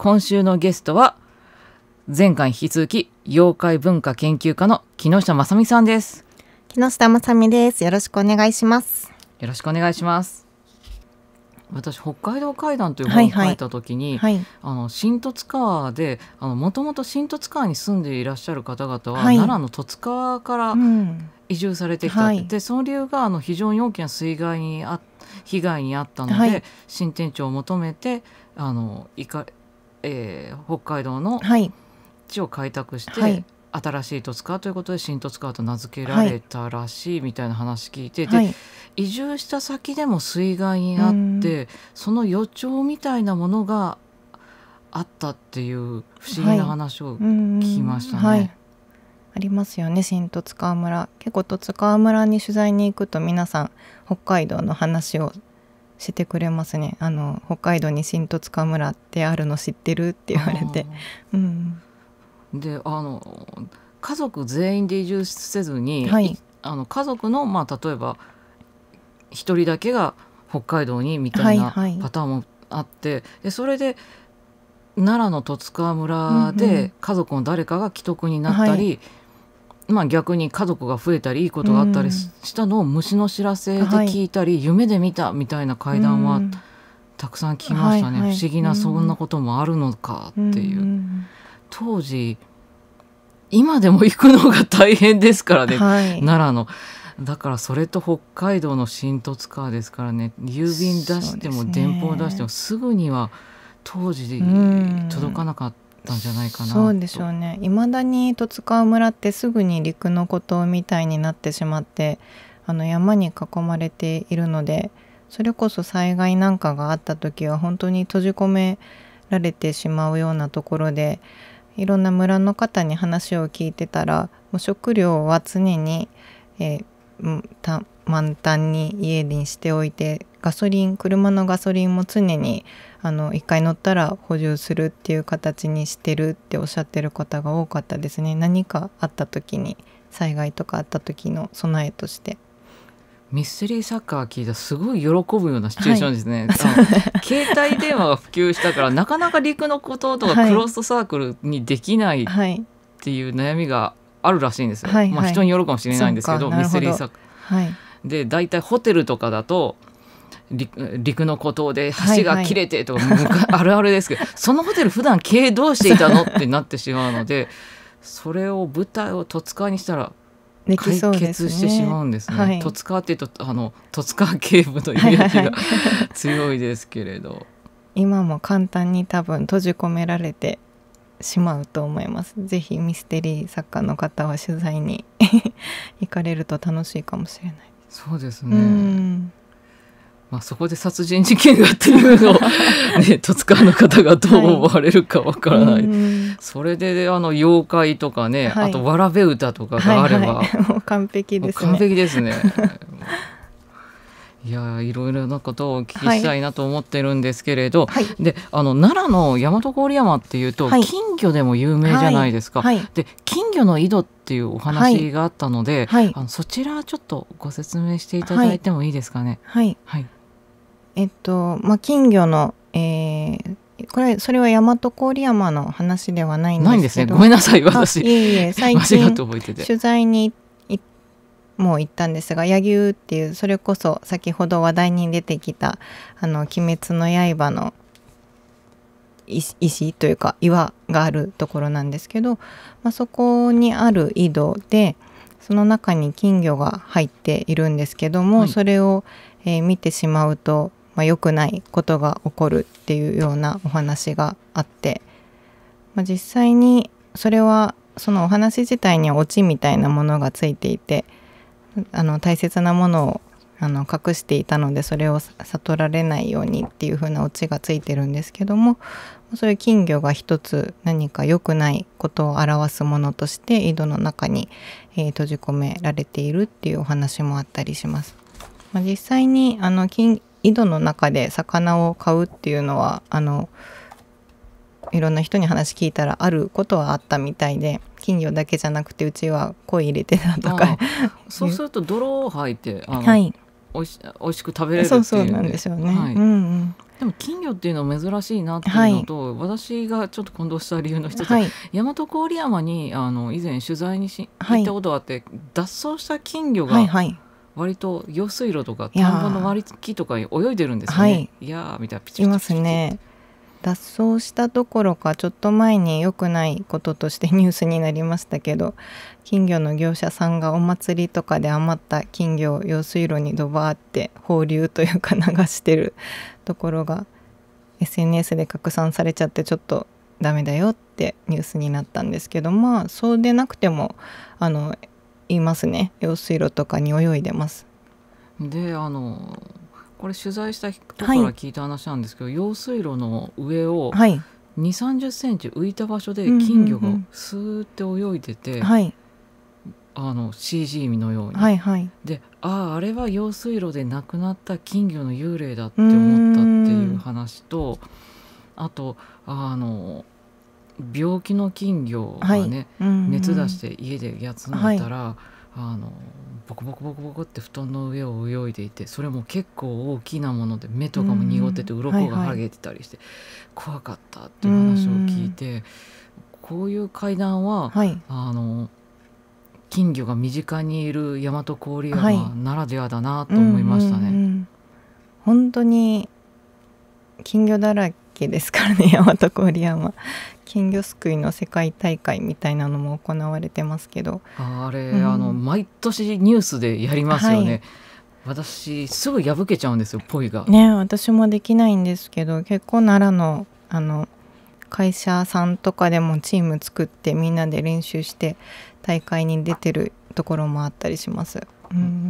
今週のゲストは前回引き続き妖怪文化研究家の木下雅美さんです木下雅美ですよろしくお願いしますよろしくお願いします私北海道会談という本を書いた時に、はいはい、あの新十津川でもともと新十津川に住んでいらっしゃる方々は、はい、奈良の十津川から移住されてきた、うん、でその理由があの非常に大きな水害にあ被害に遭ったので、新天地を求めてあのいかえー、北海道の地を開拓して、はい、新しい戸塚ということで新戸塚と名付けられたらしいみたいな話聞いて、はい、で、移住した先でも水害にあって、その予兆みたいなものがあったっていう不思議な話を聞きましたね。はい、ありますよね新十津川村結構十津川村に取材に行くと皆さん北海道の話をしてくれますねあの北海道に新十津川村ってあるの知ってるって言われて。うん、であの家族全員で移住せずに、はい、あの家族の、まあ、例えば1人だけが北海道にみたいなパターンもあって、はいはい、でそれで奈良の十津川村で家族の誰かが既得になったり、うんうんまあ、逆に家族が増えたりいいことがあったりしたのを虫の知らせで聞いたり、夢で見たみたいな階談はたくさん聞きましたね、不思議なそんなこともあるのかっていう。当時今でも行くのが大変ですからね、奈良の。だからそれと北海道の新十津川ですからね郵便出しても電報出してもすぐには当時届かなかったんじゃないかなそうでしょうねいまだに十津川村ってすぐに陸の孤島みたいになってしまってあの山に囲まれているのでそれこそ災害なんかがあった時は本当に閉じ込められてしまうようなところでいろんな村の方に話を聞いてたらもう食料は常に、えー、満タンに家にしておいてガソリン車のガソリンも常にあの1回乗ったら補充するっていう形にしてるっておっしゃってる方が多かったですね何かあった時に災害とかあった時の備えとして。ミステリーサッカー聞いたすごい喜ぶようなシチュエーションですね、はい、携帯電話が普及したからなかなか陸のこととかクロストサークルにできないっていう悩みがあるらしいんですよ、はいまあ、人によるかもしれないんですけどミステリーサッカー。はい、で大体ホテルとかだと陸の孤島で橋が切れてとか、はいはい、あるあるですけど そのホテル普段経営どうしていたのってなってしまうのでそれを舞台を戸塚にしたら解決してしまうんですね。すねはい、戸塚っていうとあの戸塚警部のイメージが 強いですけれど。今も簡単に多分閉じ込められてしまうと思いますぜひミステリー作家の方は取材に行かれると楽しいかもしれないそうですね、まあ、そこで殺人事件がっていうのを、ね、戸塚の方がどう思われるかわからない、はい、それであの妖怪とかね、はい、あとわらべ歌とかがあれば、はいはい、完璧ですね。完璧ですね いやいろいろなことをお聞きしたいなと思ってるんですけれど、はい、であの奈良の大和郡山っていうと、金魚でも有名じゃないですか、はい、で金魚の井戸っていうお話があったので、あのそちらちょっとご説明していただいてもいいですかね。はい、はいえっと、まあ、金魚の、えー、これそれは大和郡山の話ではないんですけどないんですねごめんなさい私いえいえ最近取材にもう行ったんですが柳生っていうそれこそ先ほど話題に出てきた「あの鬼滅の刃の」の石というか岩があるところなんですけど、まあ、そこにある井戸でその中に金魚が入っているんですけども、はい、それを、えー、見てしまうとまあ、良くないことが起こるっていうようなお話があって、まあ、実際にそれはそのお話自体にはオチみたいなものがついていてあの大切なものをあの隠していたのでそれを悟られないようにっていう風なオチがついてるんですけどもそういう金魚が一つ何か良くないことを表すものとして井戸の中に、えー、閉じ込められているっていうお話もあったりします。まあ、実際にあの金井戸の中で魚を買うっていうのはあのいろんな人に話聞いたらあることはあったみたいで金魚だけじゃなくてうちは鯉入れてたとかそうすると泥を吐いてはいおいしおいしく食べれるそううなんですよね、うんうでも金魚っていうのは珍しいなっていうのと、はい、私がちょっと混同した理由の一つ、はい、大和郡山にあの以前取材にし行ったことがあって、はい、脱走した金魚が、はいはい割と用水路とか田んぼの割り木とかに泳いでるんですよね。いや,、はい、いやみたいなピチピチピチいますね。脱走したどころかちょっと前に良くないこととしてニュースになりましたけど金魚の業者さんがお祭りとかで余った金魚を用水路にドバーって放流というか流してるところが SNS で拡散されちゃってちょっとダメだよってニュースになったんですけどまあそうでなくてもあのいますね用水路とかに泳いでます。であのこれ取材した人から聞いた話なんですけど、はい、用水路の上を2 3 0センチ浮いた場所で金魚がスーって泳いでて、はい、あの CG のように、はいはい、であああれは用水路で亡くなった金魚の幽霊だって思ったっていう話とあとあの病気の金魚がね、はいうんうん、熱出して家で休んでたら、はい、あのボコボコボコボコって布団の上を泳いでいてそれも結構大きなもので目とかも濁ってて鱗がはげてたりして、はいはい、怖かったっていう話を聞いて、こういう階段は、はい、あの金魚が身近にいる大和郡山ならではだなと思いましたね。はいうんうんうん、本当に金魚だらけですからね 大和郡山金魚すくいの世界大会みたいなのも行われてますけどあれ、うん、あの毎年ニュースでやりますよね。はい私すぐ破けちゃうんですよポイが。ね私もできないんですけど結構奈良のあの会社さんとかでもチーム作ってみんなで練習して大会に出てるところもあったりします。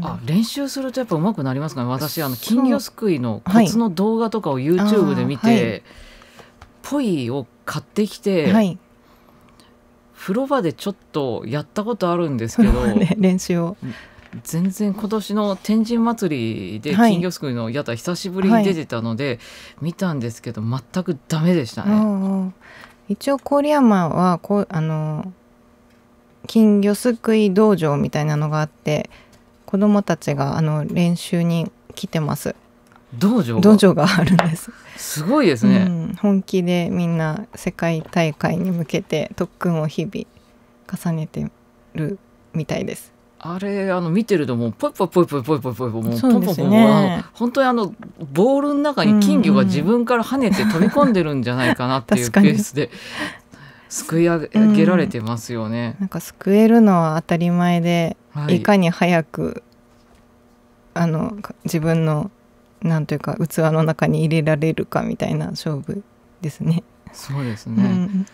あ練習するとやっぱ上手くなりますかね私あの金魚すくいのコツの動画とかを YouTube で見て、はい、ポイを買ってきて、はい、風呂場でちょっとやったことあるんですけど、ね、練習を全然今年の天神祭りで金魚すくいの屋台久しぶりに出てたので、はい、見たんですけど全くダメでしたね。う一応郡山はこうあの金魚すくい道場みたいなのがあって子どもたちがあの練習に来てます。道場道場があるんですすごいですね、うん、本気でみんな世界大会に向けて特訓を日々重ねてるみたいですあれあの見てるともうポイポイポイポイポイポイポイポうポンポンポンポン、ポ本当にあのボールの中に金魚ポ自分から跳ねて飛び込んでるんじゃないかなっポいポ ペポスですくい上げられてますよね、うポなんかポくえるのは当たり前で、はいかに早くあの自分のなんというか器の中に入れられるかみたいな勝負ですね。そうですね、うん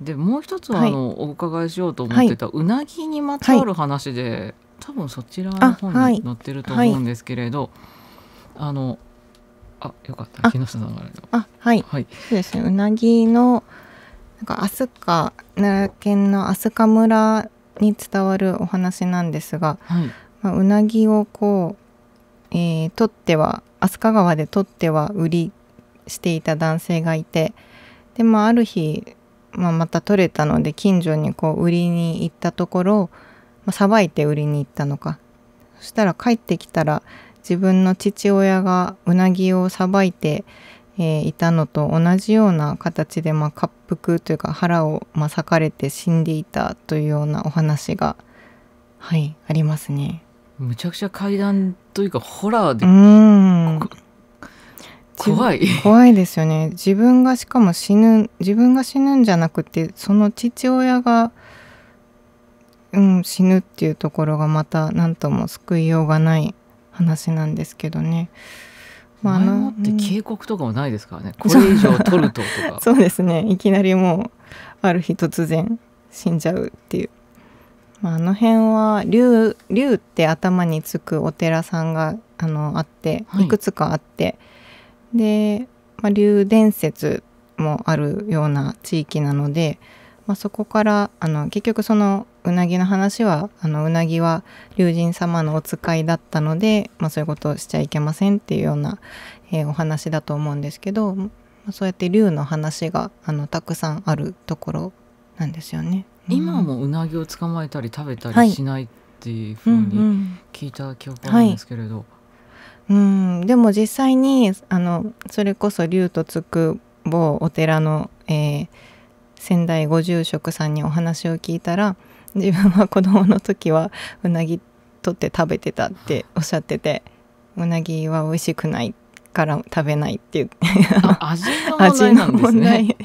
でもう一つはあの、はい、お伺いしようと思ってた、はい、うなぎにまつわる話で、はい、多分そちらの方に載ってると思うんですけれど、あのあよかった木下さんがあはい、はい、そうですねうなぎのなんか飛鳥奈良県の飛鳥村に伝わるお話なんですが、まあ、うなぎをこうえー、取っては飛鳥川で取っては売りしていた男性がいてで、まあ、ある日、まあ、また取れたので近所にこう売りに行ったところさば、まあ、いて売りに行ったのかそしたら帰ってきたら自分の父親がうなぎをさばいて、えー、いたのと同じような形で、まあ、滑腹というか腹をまあかれて死んでいたというようなお話が、はい、ありますね。むちゃくちゃ階段というかホラーでうん怖い怖いですよね自分がしかも死ぬ自分が死ぬんじゃなくてその父親が、うん、死ぬっていうところがまた何とも救いようがない話なんですけどね。まあ、前もって警告とかもないですからね、これ以上取るととか そうですねいきなりもうある日突然死んじゃうっていうまあ、あの辺は龍龍って頭につくお寺さんがあのあって、い、くつかあってで、まあ、龍伝説もあるような地域なので、まあ、そこからあの結局そのうなぎの話はあのうなぎは龍神様のお使いだったので、まあ、そういうことをしちゃいけませんっていうような、えー、お話だと思うんですけど、まあ、そうやって龍の話があのたくさんあるところなんですよね。今もうなぎを捕まえたり食べたりしないっていうふうに聞いた記憶があるんですけれど。うん、はい、でも実際にあのそれこそ竜とつく某お寺の、えー、仙台ご住職さんにお話を聞いたら自分は子供の時はうなぎ取って食べてたっておっしゃっててうなぎは美味しくないから食べないって言って味の問題なんですね。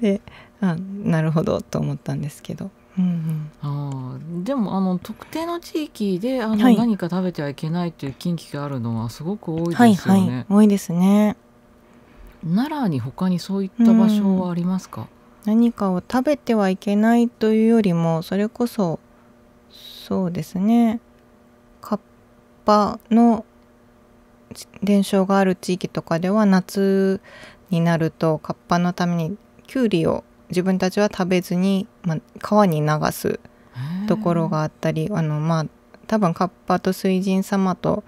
であなるほどと思ったんですけど。うんうん、あでもあの特定の地域であの、はい、何か食べてはいけないという禁忌があるのはすごく多いですよね。はいはい、多いですね奈良に他にそういった場所はありますか、うん、何かを食べてはいけないというよりもそれこそそうですねカッパの伝承がある地域とかでは夏になるとカッパのためにきゅうりを自分たちは食べずに、まあ、川に流すところがあったりあの、まあ、多分カッパと水神様と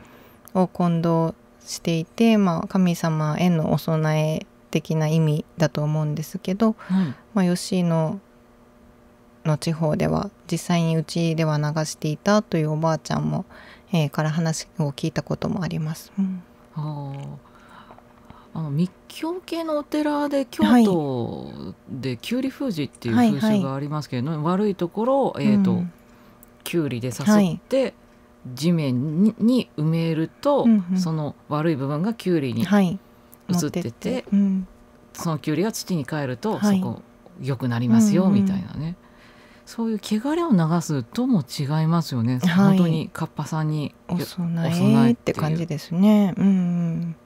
を混同していて、まあ、神様へのお供え的な意味だと思うんですけど、うん、まあ、吉野の地方では実際にうちでは流していたというおばあちゃんも、えー、から話を聞いたこともあります。うん、あの密教系のお寺で京都できゅうり封じっていう風習がありますけれど、はいはい、悪いところを、えーとうん、きゅうりで誘って、地面に埋めると、その悪い部分がきゅうりに移っててって、うん、そのきゅうりが土に帰ると、そこ良くなりますよ、うんうん、みたいなね。そういう汚れを流すとも違いますよね。はい、本当にカッパさんにお供えって感じですね。うん、うん、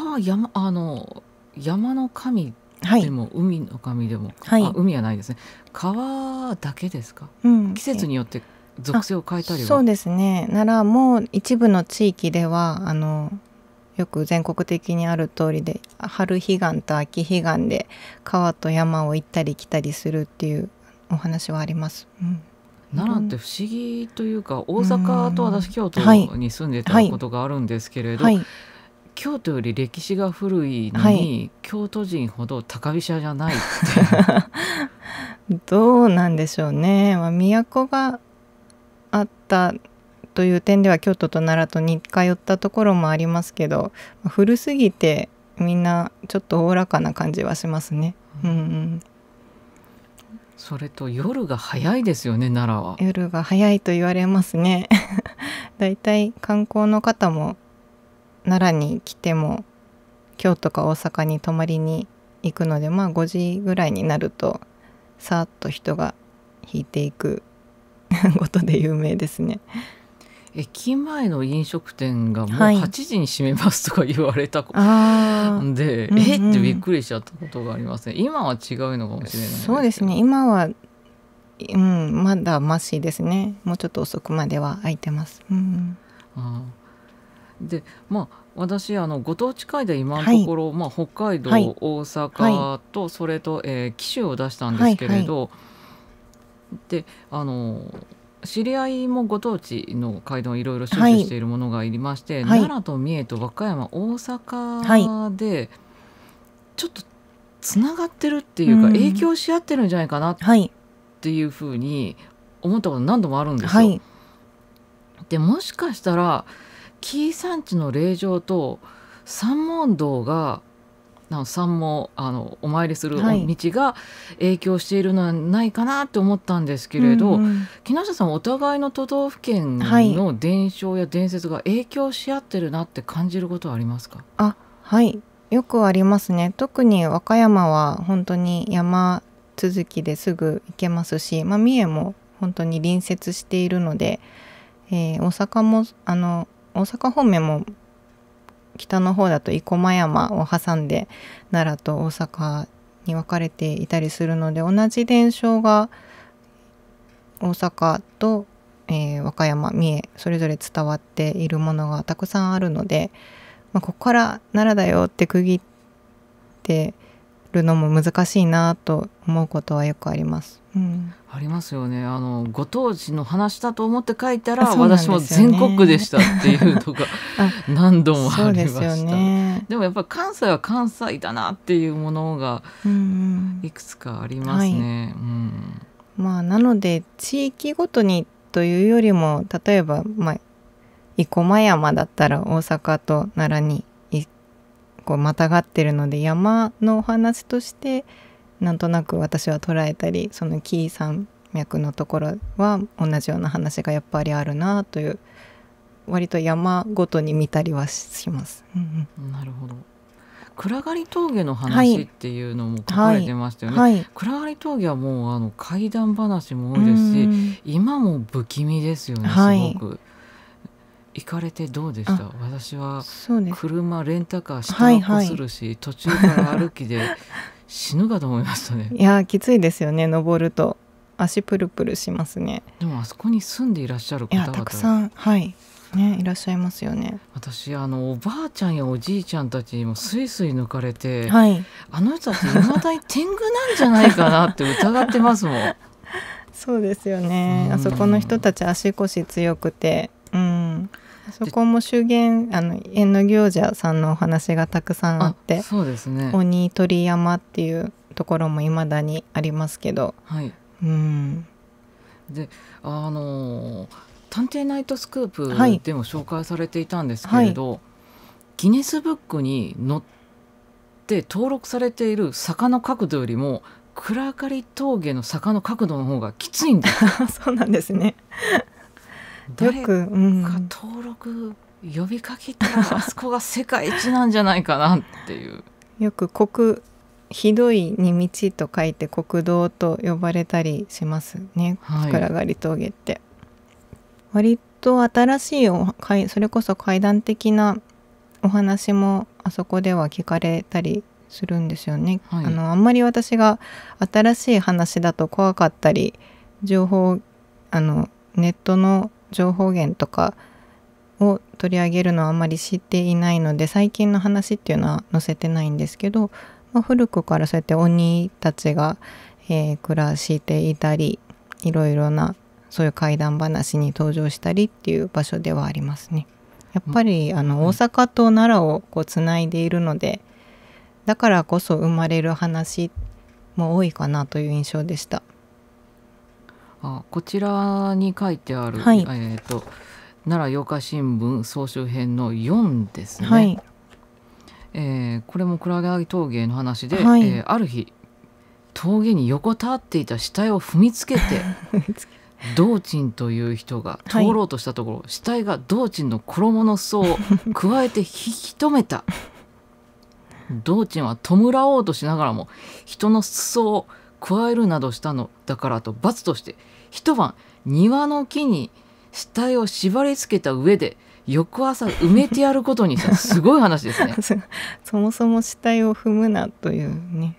葉は山あの山の神でも、はい、海の神でも、はい、海はないですね川だけですか、うん、季節によって属性を変えたりそうですね奈良も一部の地域ではあのよく全国的にある通りで春彼岸と秋彼岸で川と山を行ったり来たりするっていうお話はあります。うん、奈良って不思議というか大阪と私京都に住んでたことがあるんですけれど、はいはい京都より歴史が古いのに、はい、京都人ほど高飛車じゃないって どうなんでしょうね、まあ、都があったという点では京都と奈良と似通ったところもありますけど古すぎてみんなちょっとおおらかな感じはしますね。うん、うん、それと夜が早いですよね奈良は夜が早いと言われますねだいたい観光の方も奈良に来ても京都か大阪に泊まりに行くのでまあ5時ぐらいになるとさっと人が引いていく ことで有名ですね。駅前の飲食店がもう8時に閉めますとか言われたことで、えってびっくりしちゃったことがありますね、今は違うのかもしれないそうですね今は、うん、まだましですねもうちょっと遅くまでは空いてます、うん、ああでまあ私あのご当地会で今のところ、はい、まあ、北海道、はい、大阪とそれと、えー、紀州を出したんですけれど、はいはい、であの知り合いもご当地の会談をいろいろ収集しているものがいまして、はい、奈良と三重と和歌山大阪で、ちょっとつながってるっていうか、影響し合ってるんじゃないかなっていうふうに思ったこと何度もあるんですよ。でもしかしたら紀伊山地の霊場と三門堂がな三門あのお参りする道が影響しているのはないかなって思ったんですけれど、はいうんうん、木下さんお互いの都道府県の伝承や伝説が影響し合ってるなって感じることはありますかあはいよくありますね特に和歌山は本当に山続きですぐ行けますし、まあ、三重も本当に隣接しているので、えー、大阪もあの大阪方面も北の方だと生駒山を挟んで奈良と大阪に分かれていたりするので同じ伝承が大阪と、えー、和歌山三重それぞれ伝わっているものがたくさんあるので、まあ、ここから奈良だよって区切ってるのも難しいなと思うことはよくあります。うん、ありますよねあのご当地の話だと思って書いたら、ね、私も全国でしたっていうとか 何度もありましたで,、ね、でもやっぱ関西は関西だなっていうものがいくつかありますね。まあなので地域ごとにというよりも例えば、まあ、生駒山だったら大阪と奈良にこうまたがってるので山のお話としてなんとなく私は捉えたりその紀伊山脈のところは同じような話がやっぱりあるなという割と山ごとに見たりはします。なるほど暗がり峠の話っていうのも書かれてましたよね、はいはい暗がり峠はもうあの怪談話も多いですし、今も不気味ですよねすごく。行かれてどうでした私は車レンタカー下はこするし、はいはい、途中から歩きで 死ぬかと思いましたねいやきついですよね登ると足プルプルしますねでもあそこに住んでいらっしゃる方々たくさんはいねいらっしゃいますよね私あのおばあちゃんやおじいちゃんたちにもすいすい抜かれて、はい、あの人たちいまだに天狗なんじゃないかなって疑ってますもん そうですよね、あそこの人たち足腰強くてうんそこも修験あの縁の行者さんのお話がたくさんあってそうですね鬼鳥山っていうところもいまだにありますけど、はい、うんであの「探偵ナイトスクープ」でも紹介されていたんですけれど、はいはい、ギネスブックに載って登録されている坂の角度よりも暗がり峠の坂の角度の方がきついんだ そうなんですねよく、うん、登録呼びかけたらあそこが世界一なんじゃないかなっていう。よく国ひどいに道と書いて国道と呼ばれたりしますね、はい、桜狩峠って。割と新しいおそれこそ階段的なお話もあそこでは聞かれたりするんですよね。はい、あのあんまり私が新しい話だと怖かったり情報あのネットの情報源とかを取り上げるのはあんまり知っていないので最近の話っていうのは載せてないんですけど、まあ、古くからそうやって鬼たちが、えー、暮らしていたりいろいろなそういう怪談話に登場したりっていう場所ではありますね。やっぱりあの大阪と奈良をこうつないでいるのでだからこそ生まれる話も多いかなという印象でした。あこちらに書いてある、はい、えっ、ー、と奈良八日新聞総集編の4ですね、はい、えー、これも倉木峠の話で、はい、えー、ある日峠に横たわっていた死体を踏みつけて 道珍という人が通ろうとしたところ、はい、死体が道珍の衣の裾を加えて引き止めた道珍は弔おうとしながらも人の裾を加えるなどしたのだからと罰として一晩庭の木に死体を縛り付けた上で翌朝埋めてやることにさすごい話ですね そもそも死体を踏むなというね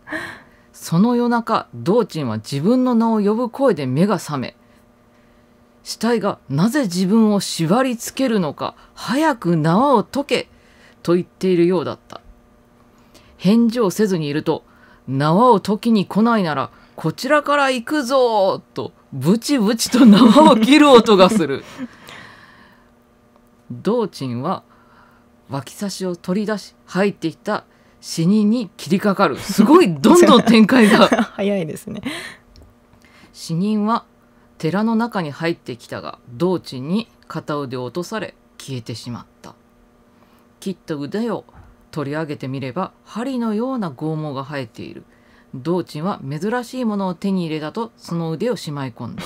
その夜中道珍は自分の名を呼ぶ声で目が覚め死体がなぜ自分を縛りつけるのか早く縄を解けと言っているようだった返事をせずにいると縄を解きに来ないならこちらから行くぞとブチブチと縄を切る音がする 道珍は脇差しを取り出し入ってきた死人に切りかかるすごいどんどん展開が 早いですね死人は寺の中に入ってきたが道珍に片腕を落とされ消えてしまったきっと腕を取り上げてみれば針のような剛毛が生えている道珍は珍しいものを手に入れたとその腕をしまい込んだ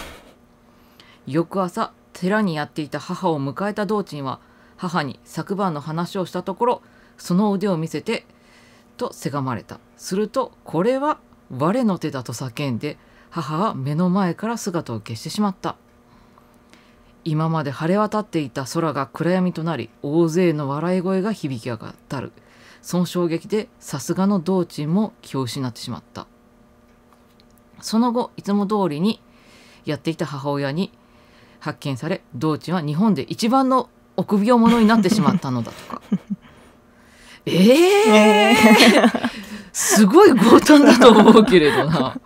翌朝寺にやっていた母を迎えた道珍は母に昨晩の話をしたところその腕を見せてとせがまれたするとこれは我の手だと叫んで母は目の前から姿を消してしまった今まで晴れ渡っていた空が暗闇となり大勢の笑い声が響き渡る。その衝撃でさすがの道珍も気を失ってしまったその後いつも通りにやっていた母親に発見され道珍は日本で一番の臆病者になってしまったのだとかえ えー、すごい強盗だと思うけれどな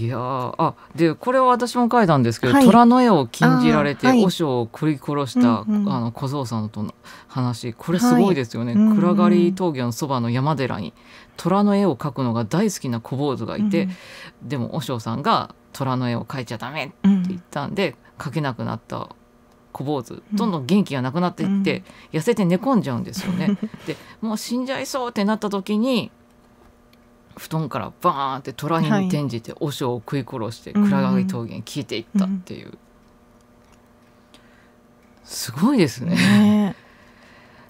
いやあでこれは私も書いたんですけど、はい、虎の絵を禁じられて和尚を繰り殺した、あの小僧さんとの話これすごいですよね、はい、暗がり峠のそばの山寺に虎の絵を描くのが大好きな小坊主がいて、うん、でも和尚さんが虎の絵を描いちゃダメって言ったんで、うん、描けなくなった小坊主どんどん元気がなくなっていって、うん、痩せて寝込んじゃうんですよね。でもう死んじゃいそうってなった時に布団からバーンって虎に転じて和尚を食い殺してがり峠に消えていったっていう、すごいですね。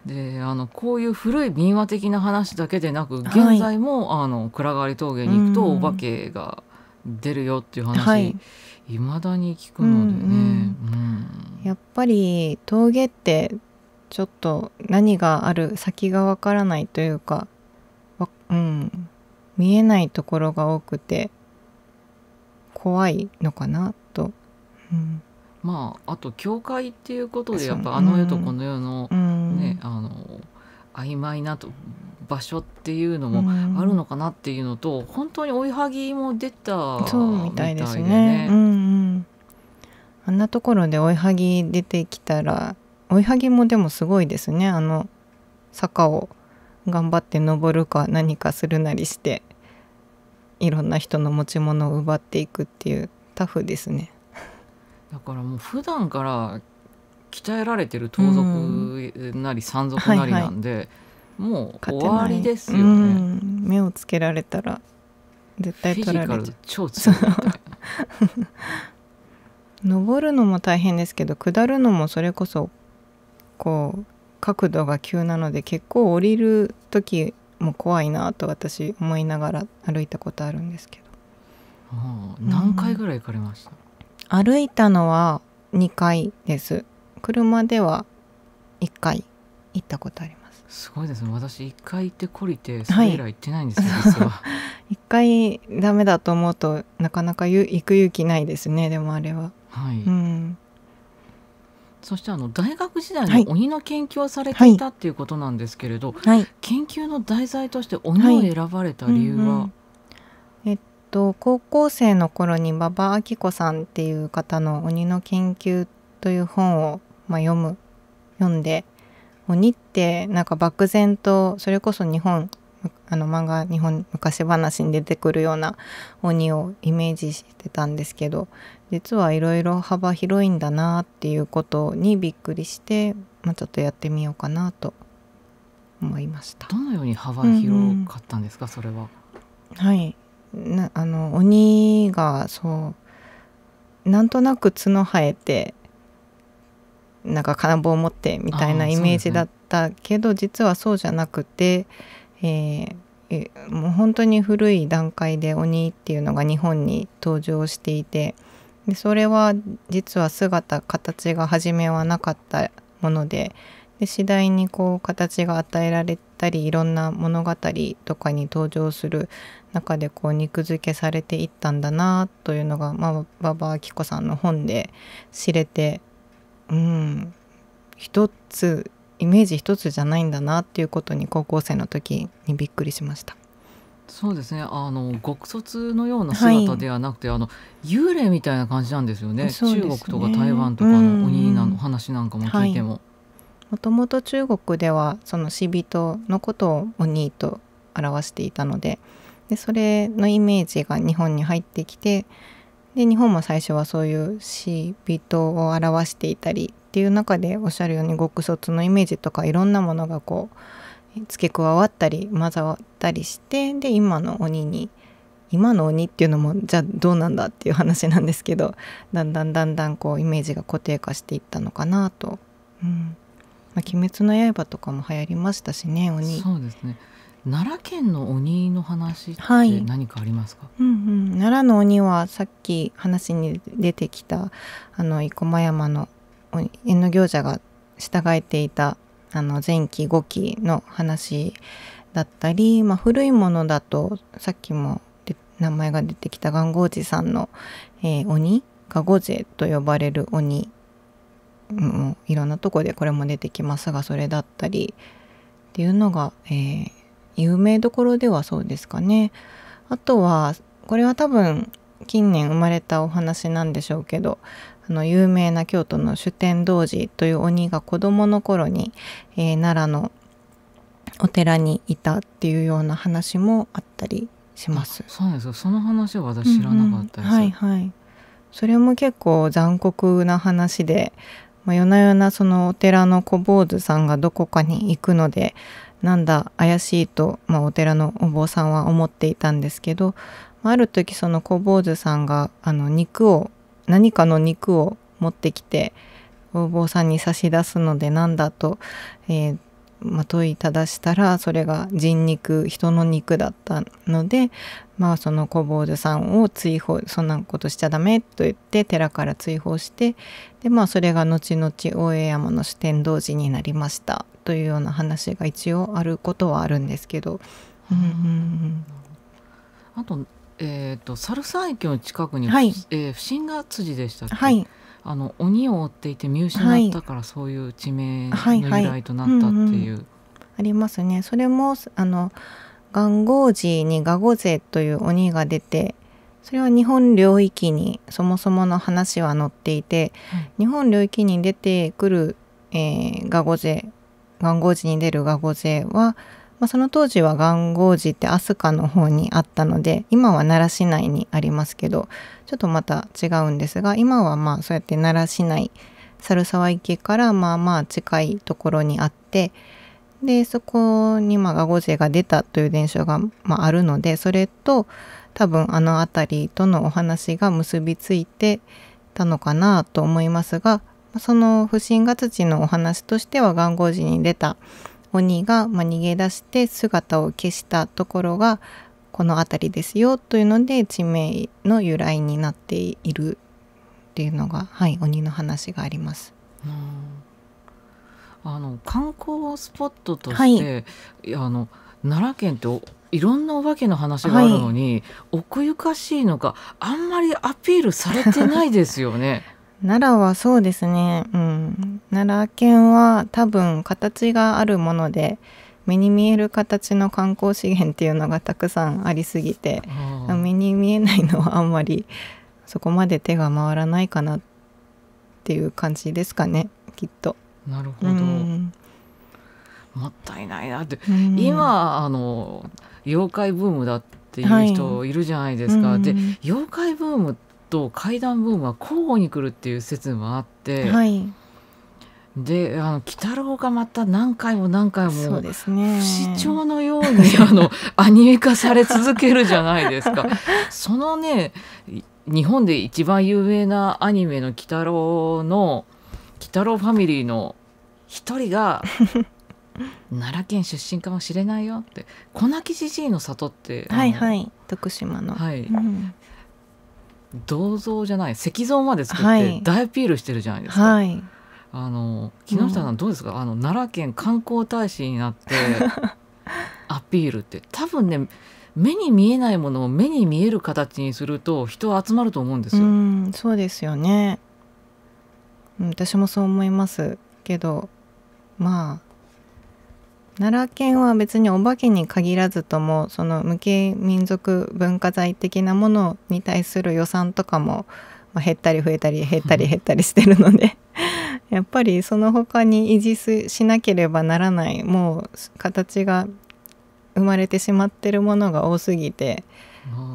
であのこういう古い民話的な話だけでなく現在も、はい、あのがり峠に行くとお化けが出るよっていう話、はい、未だに聞くのでね、うんやっぱり峠ってちょっと何がある先がわからないというか、うん、見えないところが多くて怖いのかなと、うん、まああと教会っていうことでやっぱあの世とこの世の、うん、ねあの曖昧なと場所っていうのもあるのかなっていうのと、うん、本当に追いはぎも出たそうみたいですね、ね、うんうん、あんなところで追いはぎ出てきたら追いはぎもでもすごいですねあの坂を頑張って登るか何かするなりしていろんな人の持ち物を奪っていくっていうタフですね。だからもう普段から鍛えられてる盗賊なり山賊なりなんで、うんはいはい、もう終わりですよね、うん、目をつけられたら絶対取られちゃう超強い登るのも大変ですけど下るのもそれこそこう角度が急なので結構降りる時もう怖いなと私思いながら歩いたことあるんですけどああ何回ぐらい行かれました、うん、歩いたのは2回です車では1回行ったことありますすごいですね私1回行ってこりてそれ以来行ってないんですよ、はい、実は1 回ダメだと思うとなかなか行く勇気ないですねでもあれははい、うんそしてあの大学時代に鬼の研究をされていたっていうことなんですけれど、はい、研究の題材として鬼を選ばれた理由は、うんうんえっと、高校生の頃に馬場明子さんっていう方の「鬼の研究」という本を、まあ、読む読んで鬼ってなんか漠然とそれこそ日本あの漫画日本昔話に出てくるような鬼をイメージしてたんですけど実はいろいろ幅広いんだなっていうことにびっくりして、まあ、ちょっとやってみようかなと思いましたどのように幅広かったんですか、うんうん、それははいなあの鬼がそうなんとなく角生えてなんか金棒を持ってみたいなイメージだったけど、ね、実はそうじゃなくて、えー、もう本当に古い段階で鬼っていうのが日本に登場していてでそれは実は姿形が初めはなかったものでで次第にこう形が与えられたりいろんな物語とかに登場する中でこう肉付けされていったんだなというのが、まあ、馬場明子さんの本で知れてうん一つイメージ一つじゃないんだなっていうことに高校生の時にびっくりしました。そうですねあの極卒のような姿ではなくて、はい、あの幽霊みたいな感じなんですよね、ね、中国とか台湾とかの鬼の話なんかも聞いても。もともと中国ではその死人のことを鬼と表していたのででそれのイメージが日本に入ってきてで日本も最初はそういう死人を表していたりっていう中でおっしゃるように極卒のイメージとかいろんなものがこう付け加わったり混ざったりしてで今の鬼に今の鬼っていうのもじゃあどうなんだっていう話なんですけどだんだんだんだんこうイメージが固定化していったのかなと。うんまあ、鬼滅の刃とかも流行りましたしね鬼そうですね奈良県の鬼の話って何かありますか、はい、うんうん、奈良の鬼はさっき話に出てきたあの生駒山の鬼縁の行者が従えていたあの前期5期の話だったり、まあ、古いものだとさっきも名前が出てきた元号寺さんの、えー、鬼が御勢と呼ばれる鬼いろんなとこでこれも出てきますがそれだったりっていうのが、えー、有名どころではそうですかね。あとはこれは多分近年生まれたお話なんでしょうけどあの有名な京都の主天童子という鬼が子供の頃に、えー、奈良のお寺にいたっていうような話もあったりします。そうなんですよその話は私知らなかったです、うんうん、はいはいそれも結構残酷な話で、まあ、夜な夜なそのお寺の小坊主さんがどこかに行くのでなんだ怪しいと、まあ、お寺のお坊さんは思っていたんですけどある時その小坊主さんがあの肉を何かの肉を持ってきてお坊さんに差し出すので何だと、えーまあ、問いただしたらそれが人肉人の肉だったので、まあ、その小坊主さんを追放そんなことしちゃダメと言って寺から追放してで、まあ、それが後々大江山の四天童寺になりましたというような話が一応あることはあるんですけど。うんうんうん、あとえっ、ー、と猿山駅の近くに、はい、えー、不審が辻でしたっけ、はい、あの鬼を追っていて見失ったから、そういう地名の由来となったっていう。ありますね。それもあの元号寺にガゴ勢という鬼が出てそれは日本領域にそもそもの話は載っていて、日本領域に出てくる、えー、ガゴ勢元号寺に出るガゴ勢はまあ、その当時は元号寺って飛鳥の方にあったので今は奈良市内にありますけどちょっとまた違うんですが今はまあそうやって奈良市内猿沢池からまあまあ近いところにあってでそこにまあ賀号寺が出たという伝承が、まあ、あるのでそれと多分あの辺りとのお話が結びついてたのかなと思いますがその不審月地のお話としては元号寺に出た鬼が、ま逃げ出して姿を消したところがこの辺りですよというので地名の由来になっているっていうのが、はい、鬼の話があります。あの観光スポットとして、はい、いやあの奈良県っていろんなお化けの話があるのに、はい、奥ゆかしいのかあんまりアピールされてないですよね。奈良はそうですね、うん、奈良県は多分形があるもので目に見える形の観光資源っていうのがたくさんありすぎて目に見えないのはあんまりそこまで手が回らないかなっていう感じですかねきっと。なるほど、うん、もったいないなって、うん、今あの妖怪ブームだっていう人いるじゃないですか。はいうん、で妖怪ブームってと怪談ブームは交互に来るっていう説もあって、はい、であの鬼太郎がまた何回も何回もそうです、ね、不死鳥のように あのアニメ化され続けるじゃないですか。そのね日本で一番有名なアニメの「鬼太郎」の「鬼太郎ファミリー」の一人が 奈良県出身かもしれないよって「粉木じじいの里」って、はいはい、徳島の、はい、うん、銅像じゃない石像まで作って大アピールしてるじゃないですか。はい、あの木下さんどうですか、うん、あの奈良県観光大使になって アピールって多分ね目に見えないものを目に見える形にすると人集まると思うんですよ。うそうですよね。私もそう思いますけどまあ奈良県は別にお化けに限らずともその無形民族文化財的なものに対する予算とかも、まあ、減ったり増えたり減ったり減ったりしてるので やっぱりその他に維持しなければならないもう形が生まれてしまってるものが多すぎて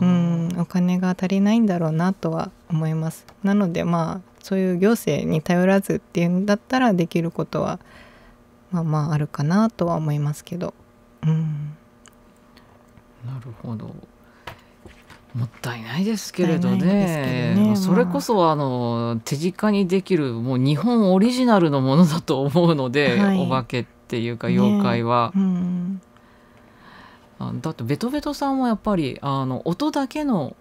うんお金が足りないんだろうなとは思います。なのでまあそういう行政に頼らずっていうんだったらできることはまあまああるかなとは思いますけど。うん、なるほどもったいないですけれどね、ねまそれこそあの手近にできるもう日本オリジナルのものだと思うので、はい、お化けっていうか妖怪は。ねうんだってベトベトさんもやっぱりあの音だけの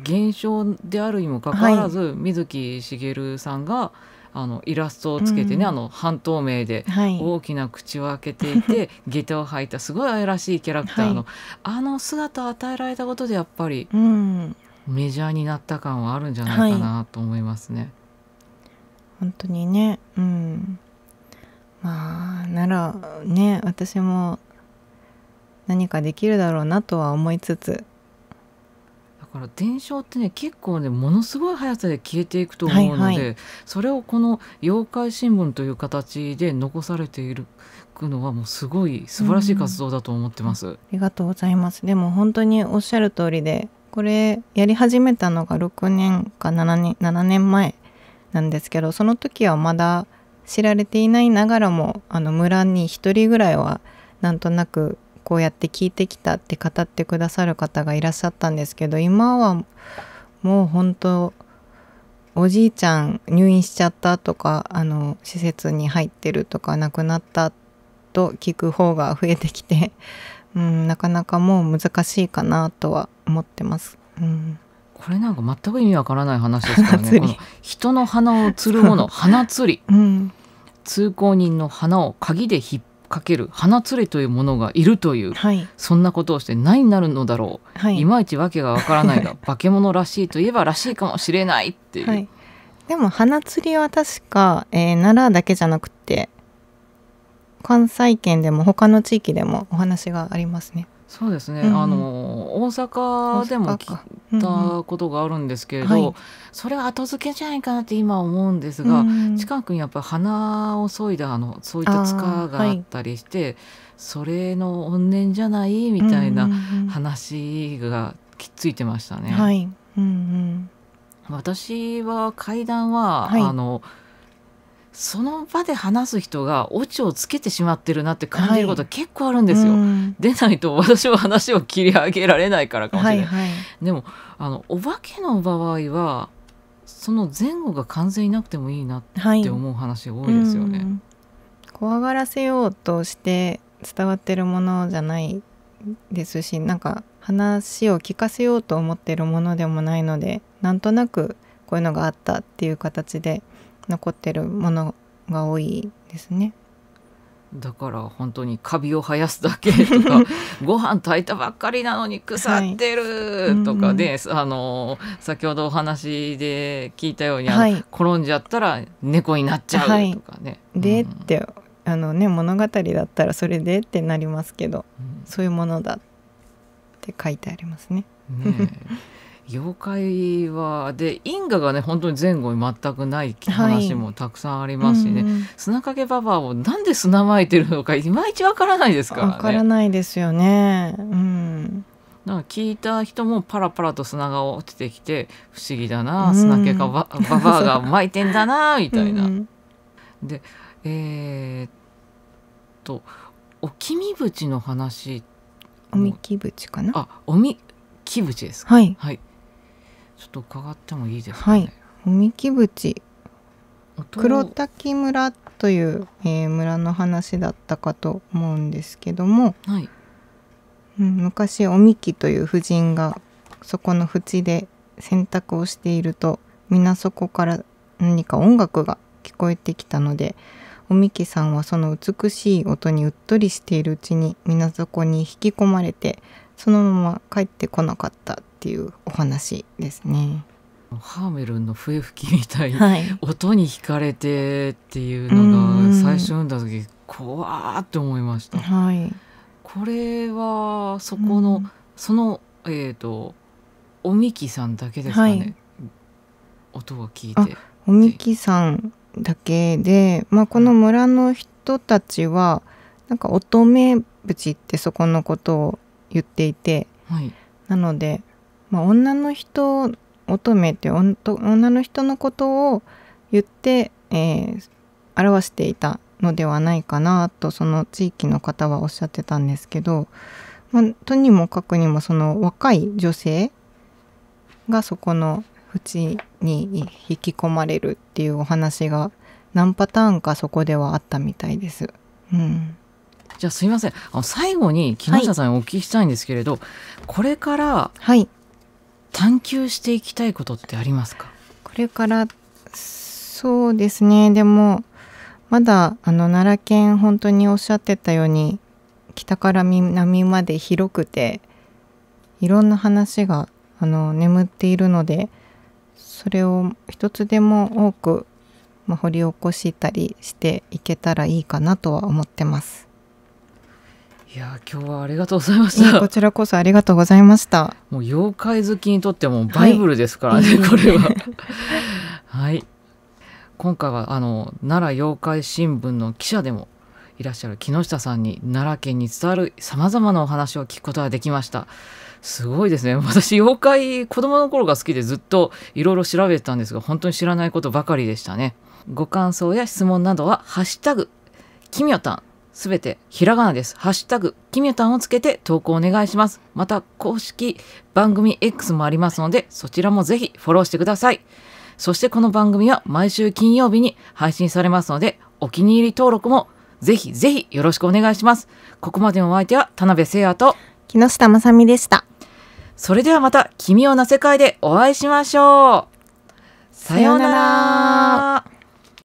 現象であるにもかかわらず、はい、水木しげるさんがあのイラストをつけてね、うん、あの半透明で大きな口を開けていて、はい、下駄を履いたすごい愛らしいキャラクターの、はい、あの姿を与えられたことでやっぱり、うん、メジャーになった感はあるんじゃないかなと思いますね。はい、本当にね、うん、まあならね私も何かできるだろうなとは思いつつから伝承ってね結構ねものすごい速さで消えていくと思うので、はいはい、それをこの「妖怪新聞」という形で残されているのはもうすごい素晴らしい活動だと思ってます。うん、ありがとうございますでも本当におっしゃる通りでこれやり始めたのが6年か7年 ,7 年前なんですけどその時はまだ知られていないながらもあの村に1人ぐらいはなんとなくこうやって聞いてきたって語ってくださる方がいらっしゃったんですけど今はもう本当おじいちゃん入院しちゃったとかあの施設に入ってるとか亡くなったと聞く方が増えてきて、うん、なかなかもう難しいかなとは思ってます。うんこれなんか全く意味わからない話ですからね。この人の鼻をつるもの、鼻つり。うん、通行人の鼻を鍵で引っかける鼻連れというものがいるという、はい、そんなことをして何になるのだろう、はい、いまいちわけがわからないが 化け物らしいといえばらしいかもしれないっていう。はい、でも鼻釣りは確か、えー、奈良だけじゃなくて関西圏でも他の地域でもお話がありますね。そうですね、うん、あの大阪でも聞いたことがあるんですけれど、うんうんはい、それは後付けじゃないかなって今思うんですが、うん、近くにやっぱり花を削いだあのそういった塚があったりして、はい、それの怨念じゃないみたいな話がきっついてましたね。うんうん、私は階段は、あのその場で話す人がオチをつけてしまってるなって感じることは結構あるんですよ。はい、でないと私は話を切り上げられないからかもしれない。はいはい、でもあのお化けの場合はその前後が完全になくてもいいなって思う話多いですよね。はい、怖がらせようとして伝わってるものじゃないですしなんか話を聞かせようと思ってるものでもないのでなんとなくこういうのがあったっていう形で残ってるものが多いですね。だから本当にカビを生やすだけとか ご飯炊いたばっかりなのに腐ってるとかで、あの先ほどお話で聞いたように、はい、転んじゃったら猫になっちゃうとかね。はい、で、うん、ってあの、ね、物語だったらそれでってなりますけど、うん、そういうものだって書いてありますね。ね 妖怪はで因果がね本当に前後に全くない話もたくさんありますしね、はいうんうん、砂かけばばをなんで砂まいてるのか いまいちわからないですからね。わからないですよね。うんんか聞いた人もパラパラと砂が落ちてきて不思議だな、砂毛がばばばが巻いてんだなみたいな。うん、でえー、っとおきみぶちの話おみきぶちかなあおみきぶちですはい、はいちょっと伺ってもいいですか、ね、はいき木ち。黒滝村という、えー、村の話だったかと思うんですけども、はい、うん、昔おみきという婦人がそこの縁で洗濯をしていると皆そこから何か音楽が聞こえてきたのでおみきさんはその美しい音にうっとりしているうちに水底に引き込まれてそのまま帰ってこなかったっていうお話ですね。ハーメルンの笛吹きみたい、は音に惹かれてっていうのが最初読んだ時怖って思いました。はい、これはそこの、うん、そのえっ、ー、とおみきさんだけですかね、はい、音が聞いて。おみきさんだけで、まあ、この村の人たちはなんか乙女淵ってそこのことを言っていて、はい、なのでまあ、女の人乙女って女の人のことを言って、えー、表していたのではないかなとその地域の方はおっしゃってたんですけど、まあ、とにもかくにもその若い女性がそこの縁に引き込まれるっていうお話が何パターンかそこではあったみたいです。うんじゃあすいませんあの最後に木下さんにお聞きしたいんですけれど、はい、これから探求していきたいことってありますかこれからそうですねでもまだあの奈良県本当におっしゃってたように北から南まで広くていろんな話があの眠っているのでそれを一つでも多く、まあ、掘り起こしたりしていけたらいいかなとは思ってます。いや今日はありがとうございましたこちらこそありがとうございましたもう妖怪好きにとってもバイブルですからね、はい、これははい 今回はあの奈良妖怪新聞の記者でもいらっしゃる木下さんに奈良県に伝わるさまざまなお話を聞くことができましたすごいですね私妖怪子供の頃が好きでずっといろいろ調べてたんですが本当に知らないことばかりでしたねご感想や質問などは「ハッシュタグ奇妙たん」すべてひらがなです。ハッシュタグ、キミュタンをつけて投稿お願いします。また、公式番組 X もありますので、そちらもぜひフォローしてください。そしてこの番組は毎週金曜日に配信されますので、お気に入り登録もぜひぜひよろしくお願いします。ここまでのお相手は田辺誠也と木下ま美でした。それではまた奇妙な世界でお会いしましょう。さようなら。